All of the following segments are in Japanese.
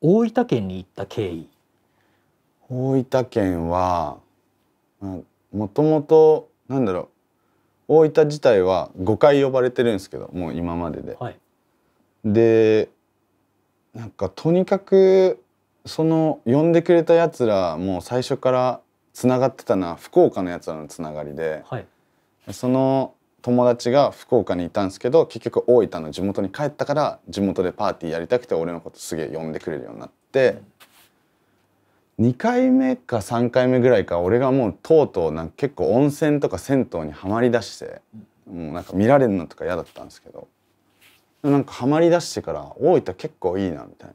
大分県に行った経緯大分県はもともとなんだろう大分自体は5回呼ばれてるんですけどもう今までで。はい、でなんかとにかくその呼んでくれたやつらもう最初からつながってたのは福岡のやつらのつながりで、はい、その友達が福岡にいたんですけど結局大分の地元に帰ったから地元でパーティーやりたくて俺のことすげえ呼んでくれるようになって、うん、2回目か3回目ぐらいか俺がもうとうとうなんか結構温泉とか銭湯にはまりだして、うん、もうなんか見られるのとか嫌だったんですけどなんかはまりだしてから大分結構いいなみたいな。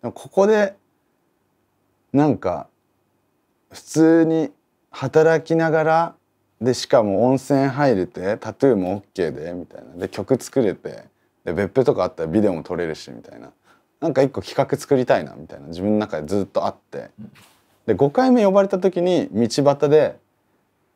でもここでなんか普通に働きながらでしかも温泉入れてタトゥーも OK でみたいなで曲作れてで別府とかあったらビデオも撮れるしみたいななんか一個企画作りたいなみたいな自分の中でずっとあってで5回目呼ばれた時に道端で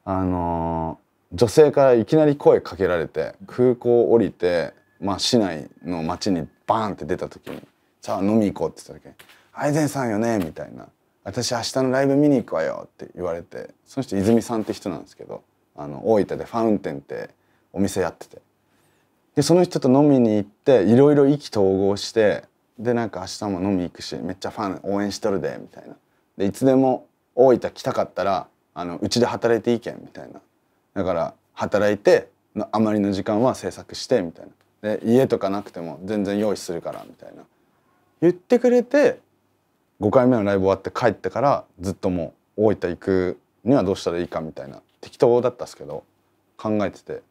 あのー、女性からいきなり声かけられて空港降りて、まあ、市内の街にバーンって出た時に「さあ飲み行こう」って言った時に「アイゼンさんよね」みたいな「私明日のライブ見に行くわよ」って言われてその人泉さんって人なんですけどあの大分でファウンテンってお店やっててでその人と飲みに行っていろいろ意気投合してでなんか明日も飲み行くしめっちゃファン応援しとるでみたいなでいつでも大分来たかったらあのうちで働いていいけんみたいなだから働いてのまりの時間は制作してみたいなで家とかなくても全然用意するからみたいな言ってくれて5回目のライブ終わって帰ってからずっともう大分行くにはどうしたらいいかみたいな適当だったっすけど考えてて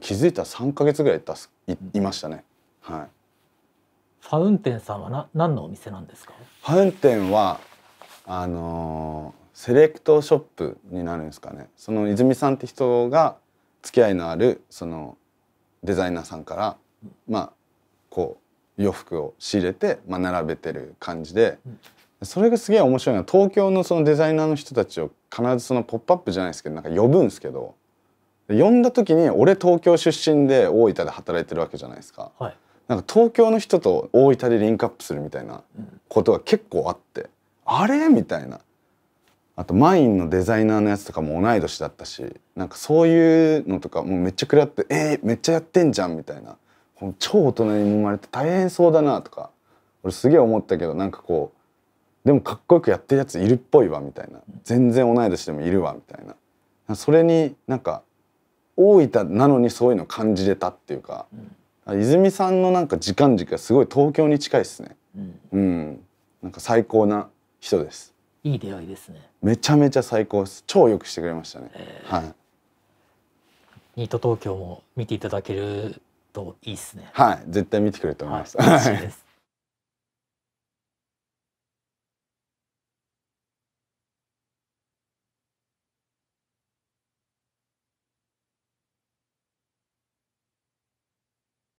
気づいたら3か月ぐらいいたすいいましたねはいファウンテンさんはな何のお店なんですかファウンテンはあのーセレクトショップになるんですかねその泉さんって人が付き合いのあるそのデザイナーさんからまあこう洋服を仕入れて、まあ、並べてる感じで、うんそれがすげえ面白いの東京のそのデザイナーの人たちを必ずその「ポップアップじゃないですけどなんか呼ぶんですけど呼んだ時に俺東京出身で大分で働いてるわけじゃないですか、はい、なんか東京の人と大分でリンクアップするみたいなことが結構あって、うん、あれみたいなあとマインのデザイナーのやつとかも同い年だったしなんかそういうのとかもうめっちゃ食らって「えー、めっちゃやってんじゃん」みたいな超大人に生まれて大変そうだなとか俺すげえ思ったけどなんかこうでもかっこよくやってるやついるっぽいわみたいな全然同い年でもいるわみたいなそれになんか大分なのにそういうの感じれたっていうか、うん、泉さんのなんか時間軸がすごい東京に近いですね、うん、うん、なんか最高な人ですいい出会いですねめちゃめちゃ最高です超よくしてくれましたね、えー、はいニート東京も見ていただけるといいですねはい絶対見てくれると思います、はい、嬉しいです